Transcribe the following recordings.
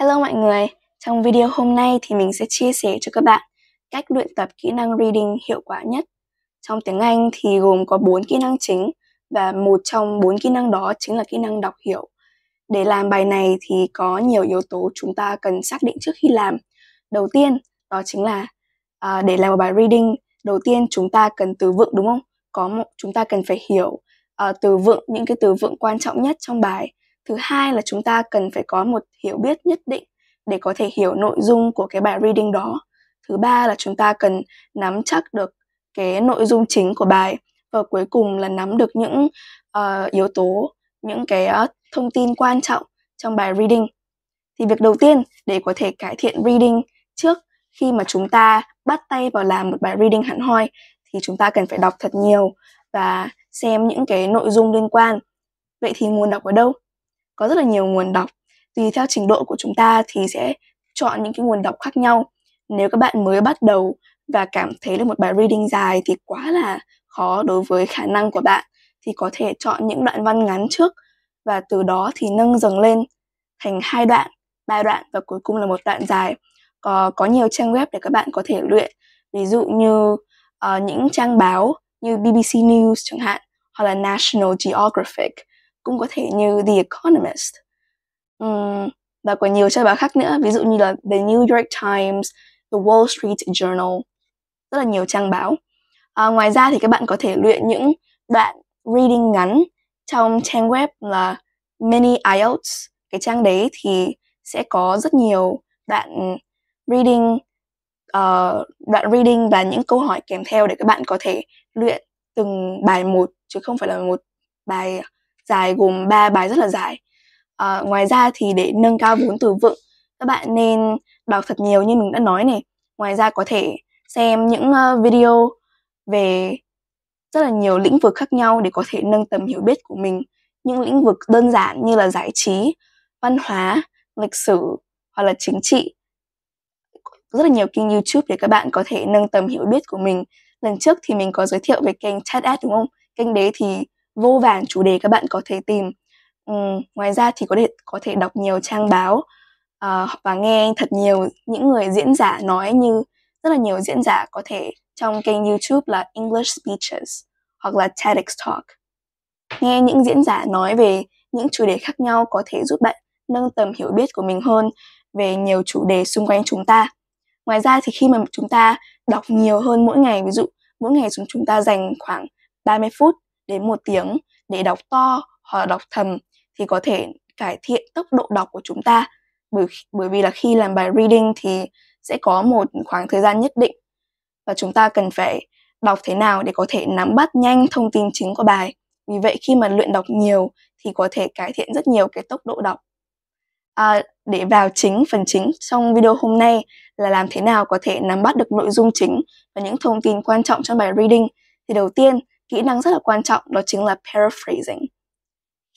Hello mọi người, trong video hôm nay thì mình sẽ chia sẻ cho các bạn cách luyện tập kỹ năng reading hiệu quả nhất. Trong tiếng Anh thì gồm có 4 kỹ năng chính và một trong 4 kỹ năng đó chính là kỹ năng đọc hiểu. Để làm bài này thì có nhiều yếu tố chúng ta cần xác định trước khi làm. Đầu tiên đó chính là à, để làm một bài reading, đầu tiên chúng ta cần từ vựng đúng không? Có một, chúng ta cần phải hiểu à, từ vựng những cái từ vựng quan trọng nhất trong bài thứ hai là chúng ta cần phải có một hiểu biết nhất định để có thể hiểu nội dung của cái bài reading đó thứ ba là chúng ta cần nắm chắc được cái nội dung chính của bài và cuối cùng là nắm được những uh, yếu tố những cái uh, thông tin quan trọng trong bài reading thì việc đầu tiên để có thể cải thiện reading trước khi mà chúng ta bắt tay vào làm một bài reading hẳn hoi thì chúng ta cần phải đọc thật nhiều và xem những cái nội dung liên quan vậy thì nguồn đọc ở đâu có rất là nhiều nguồn đọc tùy theo trình độ của chúng ta thì sẽ chọn những cái nguồn đọc khác nhau nếu các bạn mới bắt đầu và cảm thấy là một bài reading dài thì quá là khó đối với khả năng của bạn thì có thể chọn những đoạn văn ngắn trước và từ đó thì nâng dần lên thành hai đoạn ba đoạn và cuối cùng là một đoạn dài có, có nhiều trang web để các bạn có thể luyện ví dụ như uh, những trang báo như BBC News chẳng hạn hoặc là National Geographic cũng có thể như The Economist um, và của nhiều trang báo khác nữa ví dụ như là The New York Times, The Wall Street Journal rất là nhiều trang báo à, ngoài ra thì các bạn có thể luyện những đoạn reading ngắn trong trang web là mini IELTS cái trang đấy thì sẽ có rất nhiều đoạn reading uh, đoạn reading và những câu hỏi kèm theo để các bạn có thể luyện từng bài một chứ không phải là một bài dài gồm 3 bài rất là dài. À, ngoài ra thì để nâng cao vốn từ vựng, các bạn nên đọc thật nhiều như mình đã nói này. Ngoài ra có thể xem những ờ, video về rất là nhiều lĩnh vực khác nhau để có thể nâng tầm hiểu biết của mình. Những lĩnh vực đơn giản như là giải trí, văn hóa, lịch sử hoặc là chính trị. Rất là nhiều kênh YouTube để các bạn có thể nâng tầm hiểu biết của mình. Lần trước thì mình có giới thiệu về kênh chat ad đúng không? Kênh đấy thì vô vàn chủ đề các bạn có thể tìm um, ngoài ra thì có thể có thể đọc nhiều trang báo uh, và nghe thật nhiều những người diễn giả nói như rất là nhiều diễn giả có thể trong kênh YouTube là English Speeches hoặc là TEDx Talk. Nghe những diễn giả nói về những chủ đề khác nhau có thể giúp bạn nâng tầm hiểu biết của mình hơn về nhiều chủ đề xung quanh chúng ta. Ngoài ra thì khi mà chúng ta đọc nhiều hơn mỗi ngày, ví dụ mỗi ngày chúng ta dành khoảng 30 phút đến một tiếng để đọc to hoặc đọc thầm thì có thể cải thiện tốc độ đọc của chúng ta bởi, bởi vì là khi làm bài reading thì sẽ có một khoảng thời gian nhất định và chúng ta cần phải đọc thế nào để có thể nắm bắt nhanh thông tin chính của bài. Vì vậy khi mà luyện đọc nhiều thì có thể cải thiện rất nhiều cái tốc độ đọc. À, để vào chính phần chính trong video hôm nay là làm thế nào có thể nắm bắt được nội dung chính và những thông tin quan trọng trong bài reading thì đầu tiên kỹ năng rất là quan trọng đó chính là paraphrasing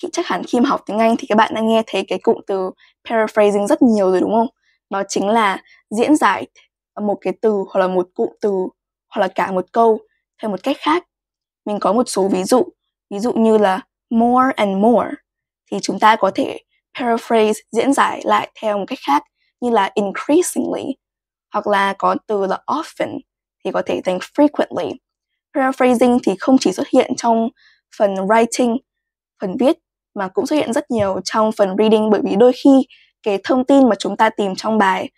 khi chắc hẳn khi mà học tiếng Anh thì các bạn đã nghe thấy cái cụm từ paraphrasing rất nhiều rồi đúng không? Đó chính là diễn giải một cái từ hoặc là một cụm từ hoặc là cả một câu theo một cách khác. Mình có một số ví dụ, ví dụ như là more and more thì chúng ta có thể paraphrase diễn giải lại theo một cách khác như là increasingly hoặc là có từ là often thì có thể thành frequently Paraphrasing thì không chỉ xuất hiện trong phần writing, phần viết mà cũng xuất hiện rất nhiều trong phần reading bởi vì đôi khi cái thông tin mà chúng ta tìm trong bài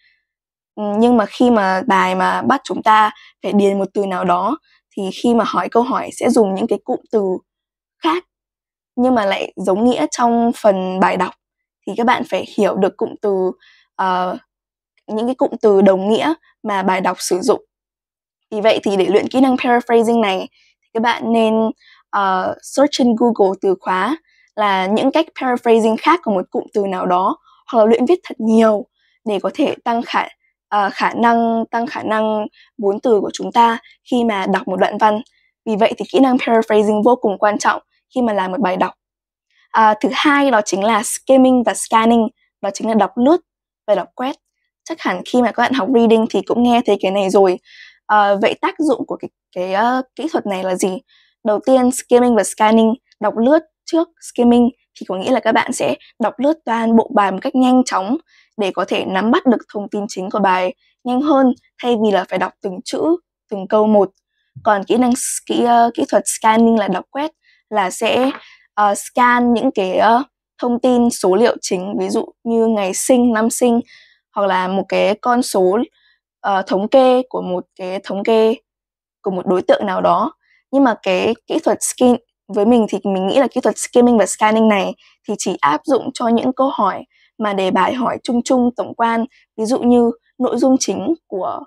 ừ, nhưng mà khi mà bài mà bắt chúng ta phải điền một từ nào đó thì khi mà hỏi câu hỏi sẽ dùng những cái cụm từ khác nhưng mà lại giống nghĩa trong phần bài đọc thì các bạn phải hiểu được cụm từ uh, những cái cụm từ đồng nghĩa mà bài đọc sử dụng vì vậy thì để luyện kỹ năng paraphrasing này thì các bạn nên uh, search trên google từ khóa là những cách paraphrasing khác của một cụm từ nào đó hoặc là luyện viết thật nhiều để có thể tăng khả uh, khả năng tăng khả năng vốn từ của chúng ta khi mà đọc một đoạn văn vì vậy thì kỹ năng paraphrasing vô cùng quan trọng khi mà làm một bài đọc à, thứ hai đó chính là skimming và scanning đó chính là đọc lướt và đọc quét chắc hẳn khi mà các bạn học reading thì cũng nghe thấy cái này rồi uh, vậy tác dụng của cái cái uh, kỹ thuật này là gì đầu tiên skimming và scanning đọc lướt trước skimming thì có nghĩa là các bạn sẽ đọc lướt toàn bộ bài một cách nhanh chóng để có thể nắm bắt được thông tin chính của bài nhanh hơn thay vì là phải đọc từng chữ từng câu một còn kỹ năng kỹ, uh, kỹ thuật scanning là đọc quét là sẽ uh, scan những cái uh, thông tin số liệu chính ví dụ như ngày sinh năm sinh hoặc là một cái con số uh, thống kê của một cái thống kê của một đối tượng nào đó nhưng mà cái kỹ thuật skin với mình thì mình nghĩ là kỹ thuật skimming và scanning này thì chỉ áp dụng cho những câu hỏi mà đề bài hỏi chung chung tổng quan ví dụ như nội dung chính của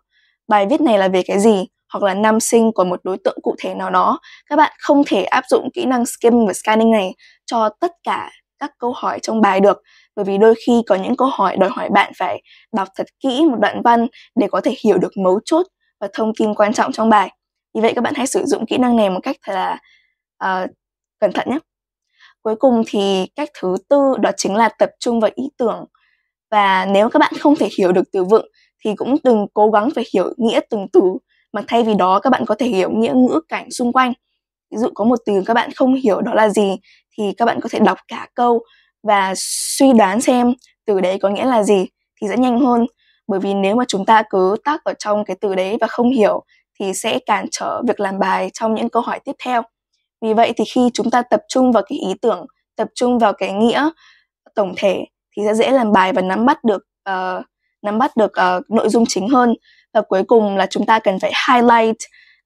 bài viết này là về cái gì hoặc là năm sinh của một đối tượng cụ thể nào đó các bạn không thể áp dụng kỹ năng skimming và scanning này cho tất cả các câu hỏi trong bài được bởi vì đôi khi có những câu hỏi đòi hỏi bạn phải đọc thật kỹ một đoạn văn để có thể hiểu được mấu chốt và thông tin quan trọng trong bài vì vậy các bạn hãy sử dụng kỹ năng này một cách thật là uh, cẩn thận nhé cuối cùng thì cách thứ tư đó chính là tập trung vào ý tưởng và nếu các bạn không thể hiểu được từ vựng thì cũng đừng cố gắng phải hiểu nghĩa từng từ mà thay vì đó các bạn có thể hiểu nghĩa ngữ cảnh xung quanh ví dụ có một từ các bạn không hiểu đó là gì thì các bạn có thể đọc cả câu và suy đoán xem từ đấy có nghĩa là gì thì sẽ nhanh hơn bởi vì nếu mà chúng ta cứ tắc ở trong cái từ đấy và không hiểu thì sẽ cản trở việc làm bài trong những câu hỏi tiếp theo vì vậy thì khi chúng ta tập trung vào cái ý tưởng tập trung vào cái nghĩa tổng thể thì sẽ dễ làm bài và nắm bắt được uh, nắm bắt được uh, nội dung chính hơn và cuối cùng là chúng ta cần phải highlight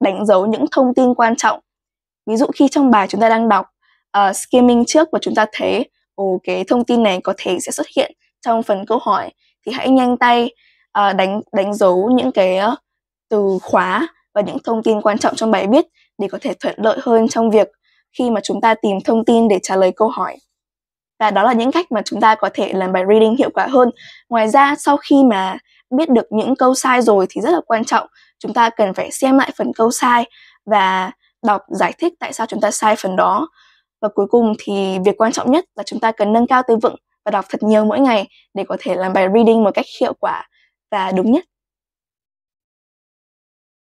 đánh dấu những thông tin quan trọng ví dụ khi trong bài chúng ta đang đọc uh, skimming trước và chúng ta thấy ồ cái thông tin này có thể sẽ xuất hiện trong phần câu hỏi thì hãy nhanh tay uh, đánh đánh dấu những cái uh, từ khóa và những thông tin quan trọng trong bài viết để có thể thuận lợi hơn trong việc khi mà chúng ta tìm thông tin để trả lời câu hỏi và đó là những cách mà chúng ta có thể làm bài reading hiệu quả hơn ngoài ra sau khi mà biết được những câu sai rồi thì rất là quan trọng chúng ta cần phải xem lại phần câu sai và đọc giải thích tại sao chúng ta sai phần đó và cuối cùng thì việc quan trọng nhất là chúng ta cần nâng cao tư vựng và đọc thật nhiều mỗi ngày để có thể làm bài reading một cách hiệu quả và đúng nhất